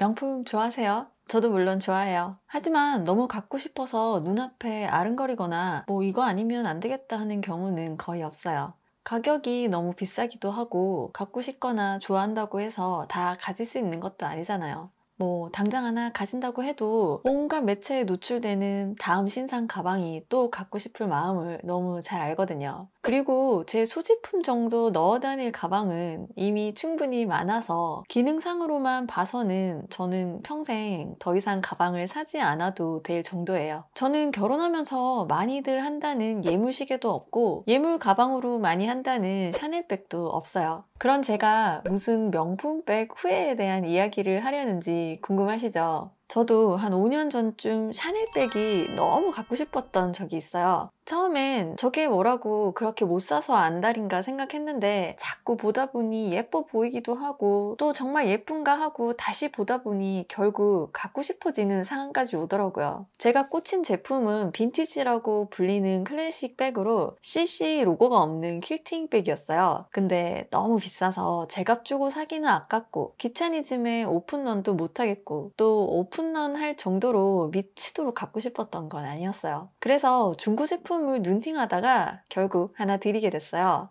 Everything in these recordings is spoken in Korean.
명품 좋아하세요? 저도 물론 좋아해요. 하지만 너무 갖고 싶어서 눈앞에 아른거리거나 뭐 이거 아니면 안 되겠다 하는 경우는 거의 없어요. 가격이 너무 비싸기도 하고 갖고 싶거나 좋아한다고 해서 다 가질 수 있는 것도 아니잖아요. 뭐 당장 하나 가진다고 해도 온갖 매체에 노출되는 다음 신상 가방이 또 갖고 싶을 마음을 너무 잘 알거든요. 그리고 제 소지품 정도 넣어 다닐 가방은 이미 충분히 많아서 기능상으로만 봐서는 저는 평생 더 이상 가방을 사지 않아도 될 정도예요. 저는 결혼하면서 많이들 한다는 예물시계도 없고 예물 가방으로 많이 한다는 샤넬백도 없어요. 그런 제가 무슨 명품백 후회에 대한 이야기를 하려는지 궁금하시죠? 저도 한 5년 전쯤 샤넬백이 너무 갖고 싶었던 적이 있어요. 처음엔 저게 뭐라고 그렇게 못 사서 안달인가 생각했는데 자꾸 보다 보니 예뻐 보이기도 하고 또 정말 예쁜가 하고 다시 보다 보니 결국 갖고 싶어지는 상황까지 오더라고요. 제가 꽂힌 제품은 빈티지라고 불리는 클래식 백으로 CC 로고가 없는 퀼팅 백이었어요. 근데 너무 비싸서 제값 주고 사기는 아깝고 귀차니즘에 오픈런도 못하겠고 또 오픈 오픈할 정도로 미치도록 갖고 싶었던 건 아니었어요. 그래서 중고 제품을 눈팅하다가 결국 하나 드리게 됐어요.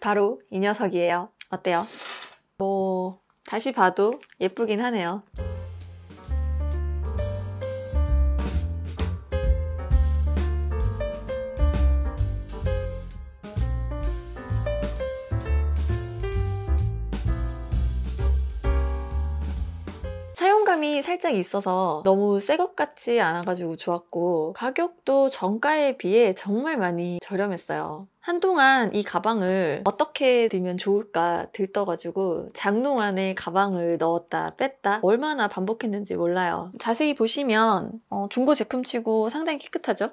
바로 이 녀석이에요. 어때요? 뭐 다시 봐도 예쁘긴 하네요. 촉촉이 살짝 있어서 너무 새것 같지 않아가지고 좋았고 가격도 정가에 비해 정말 많이 저렴했어요. 한동안 이 가방을 어떻게 들면 좋을까 들떠가지고 장롱 안에 가방을 넣었다 뺐다 얼마나 반복했는지 몰라요. 자세히 보시면 어, 중고 제품치고 상당히 깨끗하죠?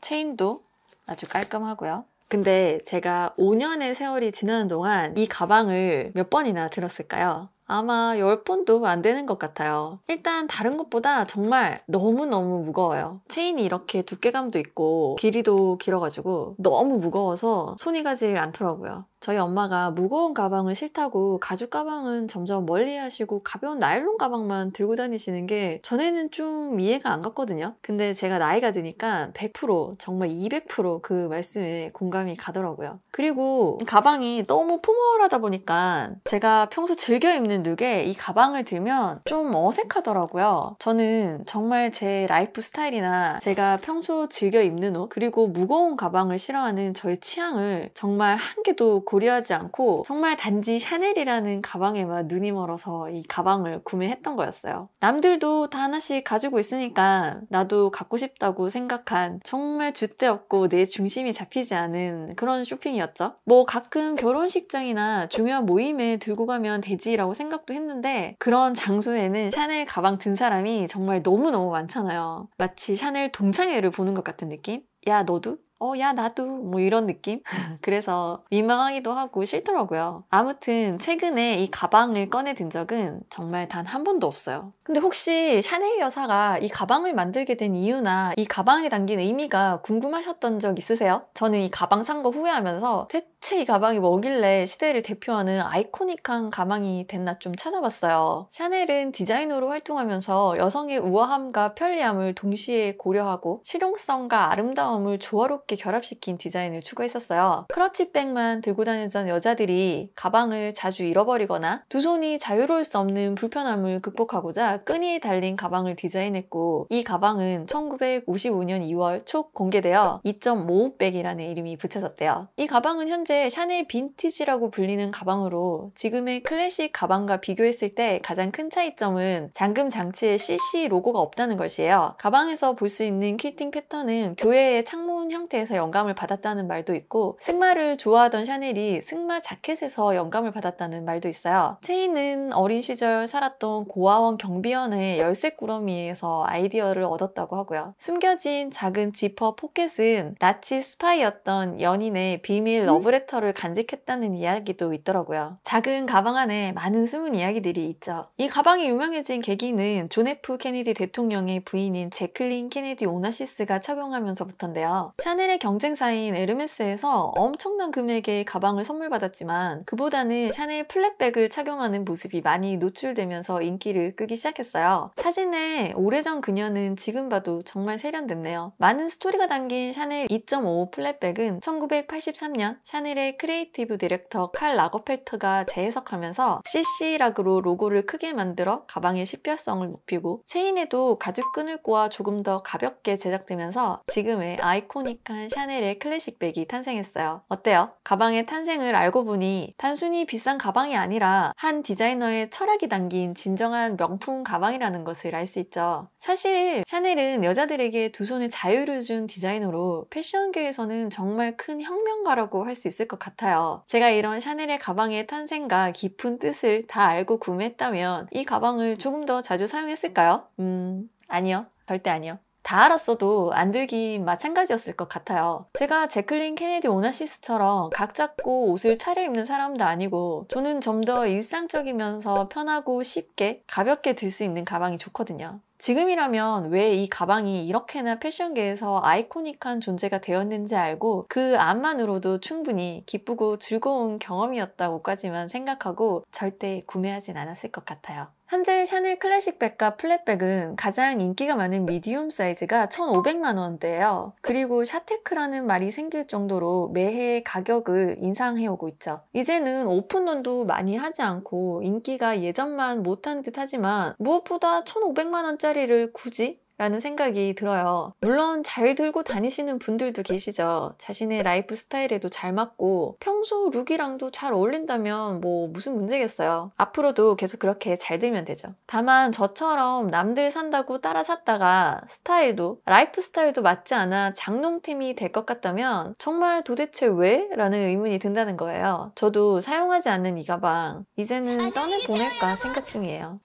체인도 아주 깔끔하고요. 근데 제가 5년의 세월이 지나는 동안 이 가방을 몇 번이나 들었을까요? 아마 열0번도안 되는 것 같아요. 일단 다른 것보다 정말 너무너무 무거워요. 체인이 이렇게 두께감도 있고 길이도 길어가지고 너무 무거워서 손이 가질 않더라고요. 저희 엄마가 무거운 가방을 싫다고 가죽 가방은 점점 멀리 하시고 가벼운 나일론 가방만 들고 다니시는 게 전에는 좀 이해가 안 갔거든요. 근데 제가 나이가 드니까 100% 정말 200%그 말씀에 공감이 가더라고요. 그리고 가방이 너무 포멀하다 보니까 제가 평소 즐겨 입는 저는 룩이 가방을 들면 좀 어색하더라고요. 저는 정말 제 라이프 스타일이나 제가 평소 즐겨 입는 옷 그리고 무거운 가방을 싫어하는 저의 취향을 정말 한 개도 고려하지 않고 정말 단지 샤넬이라는 가방에만 눈이 멀어서 이 가방을 구매했던 거였어요. 남들도 다 하나씩 가지고 있으니까 나도 갖고 싶다고 생각한 정말 줏대 없고 내 중심이 잡히지 않은 그런 쇼핑이었죠. 뭐 가끔 결혼식장이나 중요한 모임에 들고 가면 되지라고 생각 생각도 했는데 그런 장소에는 샤넬 가방 든 사람이 정말 너무너무 많잖아요. 마치 샤넬 동창회를 보는 것 같은 느낌? 야, 너도? 어, 야, 나도. 뭐 이런 느낌? 그래서 민망하기도 하고 싫더라고요. 아무튼 최근에 이 가방을 꺼내 든 적은 정말 단 한 번도 없어요. 근데 혹시 샤넬 여사가 이 가방을 만들게 된 이유나 이 가방에 담긴 의미가 궁금하셨던 적 있으세요? 저는 이 가방 산 거 후회하면서 대체이 가방이 뭐길래 시대를 대표하는 아이코닉한 가방이 됐나 좀 찾아봤어요. 샤넬은 디자이너로 활동하면서 여성의 우아함과 편리함을 동시에 고려하고 실용성과 아름다움을 조화롭게 결합시킨 디자인을 추구했었어요. 크러치백만 들고 다니던 여자들이 가방을 자주 잃어버리거나 두 손이 자유로울 수 없는 불편함을 극복하고자 끈이 달린 가방을 디자인했고 이 가방은 1955년 2월 초 공개되어 2.55백이라는 이름이 붙여졌대요. 이 가방은 현재 현재 샤넬 빈티지라고 불리는 가방으로 지금의 클래식 가방과 비교했을 때 가장 큰 차이점은 잠금 장치에 CC 로고가 없다는 것이에요. 가방에서 볼 수 있는 킬팅 패턴은 교회의 창문 형태에서 영감을 받았다는 말도 있고 승마를 좋아하던 샤넬이 승마 자켓에서 영감을 받았다는 말도 있어요. 체인은 어린 시절 살았던 고아원 경비원의 열쇠 꾸러미에서 아이디어를 얻었다고 하고요. 숨겨진 작은 지퍼 포켓은 나치 스파이였던 연인의 비밀 음? 러브레 롤레터를 간직했다는 이야기도 있더라고요. 작은 가방 안에 많은 숨은 이야기들이 있죠. 이 가방이 유명해진 계기는 존 F 케네디 대통령의 부인인 제클린 케네디 오나시스가 착용하면서부터인데요. 샤넬의 경쟁사인 에르메스에서 엄청난 금액의 가방을 선물 받았지만 그보다는 샤넬 플랫백을 착용하는 모습이 많이 노출되면서 인기를 끄기 시작했어요. 사진에 오래전 그녀는 지금 봐도 정말 세련됐네요. 많은 스토리가 담긴 샤넬 2.5 플랫백은 1983년 샤넬 샤넬의 크리에이티브 디렉터 칼 라거펠트가 재해석하면서 CC락으로 로고를 크게 만들어 가방의 식별성을 높이고 체인에도 가죽 끈을 꼬아 조금 더 가볍게 제작되면서 지금의 아이코닉한 샤넬의 클래식백이 탄생했어요. 어때요? 가방의 탄생을 알고 보니 단순히 비싼 가방이 아니라 한 디자이너의 철학이 담긴 진정한 명품 가방이라는 것을 알 수 있죠. 사실 샤넬은 여자들에게 두 손의 자유를 준 디자이너로 패션계에서는 정말 큰 혁명가라고 할 수 있어요. 있을 것 같아요. 제가 이런 샤넬의 가방의 탄생과 깊은 뜻을 다 알고 구매했다면 이 가방을 조금 더 자주 사용했을까요? 음, 아니요. 절대 아니요. 다 알았어도 안 들긴 마찬가지였을 것 같아요. 제가 제클린 케네디 오나시스처럼 각 잡고 옷을 차려입는 사람도 아니고 저는 좀 더 일상적이면서 편하고 쉽게 가볍게 들 수 있는 가방이 좋거든요. 지금이라면 왜 이 가방이 이렇게나 패션계에서 아이코닉한 존재가 되었는지 알고 그 안만으로도 충분히 기쁘고 즐거운 경험이었다고까지만 생각하고 절대 구매하진 않았을 것 같아요. 현재 샤넬 클래식백과 플랫백은 가장 인기가 많은 미디움 사이즈가 1,500만 원대예요. 그리고 샤테크라는 말이 생길 정도로 매해 가격을 인상해오고 있죠. 이제는 오픈론도 많이 하지 않고 인기가 예전만 못한 듯 하지만 무엇보다 1,500만 원짜리를 굳이 라는 생각이 들어요. 물론 잘 들고 다니시는 분들도 계시죠. 자신의 라이프 스타일에도 잘 맞고 평소 룩이랑도 잘 어울린다면 뭐 무슨 문제겠어요. 앞으로도 계속 그렇게 잘 들면 되죠. 다만 저처럼 남들 산다고 따라 샀다가 스타일도 라이프 스타일도 맞지 않아 장롱템이 될 것 같다면 정말 도대체 왜? 라는 의문이 든다는 거예요. 저도 사용하지 않는 이 가방 이제는 떠내보낼까 생각 중이에요.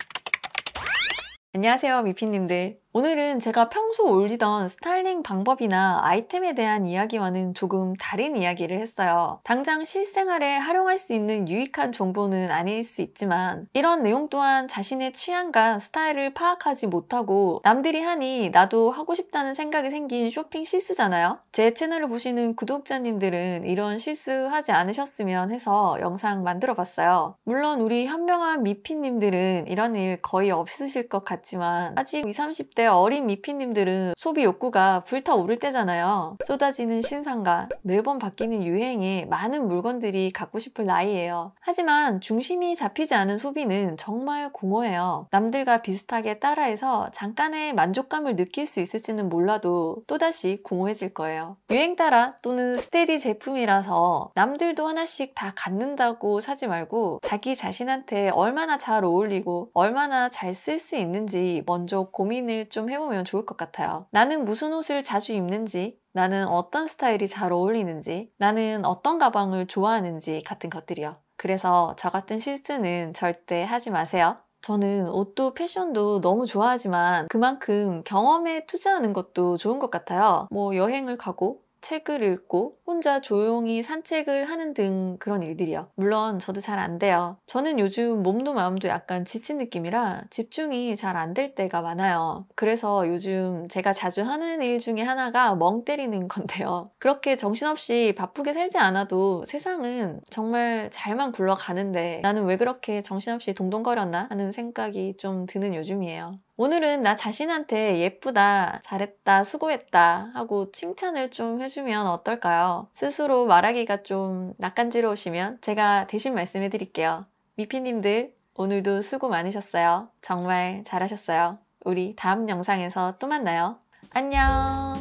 안녕하세요 미피님들 오늘은 제가 평소 올리던 스타일링 방법이나 아이템에 대한 이야기와는 조금 다른 이야기를 했어요. 당장 실생활에 활용할 수 있는 유익한 정보는 아닐 수 있지만 이런 내용 또한 자신의 취향과 스타일을 파악하지 못하고 남들이 하니 나도 하고 싶다는 생각이 생긴 쇼핑 실수잖아요. 제 채널을 보시는 구독자님들은 이런 실수하지 않으셨으면 해서 영상 만들어 봤어요. 물론 우리 현명한 미피님들은 이런 일 거의 없으실 것 같지만 아직 20, 30대 이때 어린 미피님들은 소비 욕구가 불타오를 때잖아요. 쏟아지는 신상과 매번 바뀌는 유행에 많은 물건들이 갖고 싶을 나이예요. 하지만 중심이 잡히지 않은 소비는 정말 공허해요. 남들과 비슷하게 따라해서 잠깐의 만족감을 느낄 수 있을지는 몰라도 또다시 공허해질 거예요. 유행 따라 또는 스테디 제품이라서 남들도 하나씩 다 갖는다고 사지 말고 자기 자신한테 얼마나 잘 어울리고 얼마나 잘 쓸 수 있는지 먼저 고민을 좀 해보면 좋을 것 같아요. 나는 무슨 옷을 자주 입는지, 나는 어떤 스타일이 잘 어울리는지, 나는 어떤 가방을 좋아하는지 같은 것들이요. 그래서 저 같은 실수는 절대 하지 마세요. 저는 옷도 패션도 너무 좋아하지만 그만큼 경험에 투자하는 것도 좋은 것 같아요. 뭐 여행을 가고 책을 읽고 혼자 조용히 산책을 하는 등 그런 일들이요. 물론 저도 잘 안 돼요. 저는 요즘 몸도 마음도 약간 지친 느낌이라 집중이 잘 안 될 때가 많아요. 그래서 요즘 제가 자주 하는 일 중에 하나가 멍 때리는 건데요. 그렇게 정신없이 바쁘게 살지 않아도 세상은 정말 잘만 굴러가는데 나는 왜 그렇게 정신없이 동동거렸나 하는 생각이 좀 드는 요즘이에요. 오늘은 나 자신한테 예쁘다, 잘했다, 수고했다 하고 칭찬을 좀 해주면 어떨까요? 스스로 말하기가 좀 낯간지러우시면 제가 대신 말씀해 드릴게요. 미피님들, 오늘도 수고 많으셨어요. 정말 잘하셨어요. 우리 다음 영상에서 또 만나요. 안녕!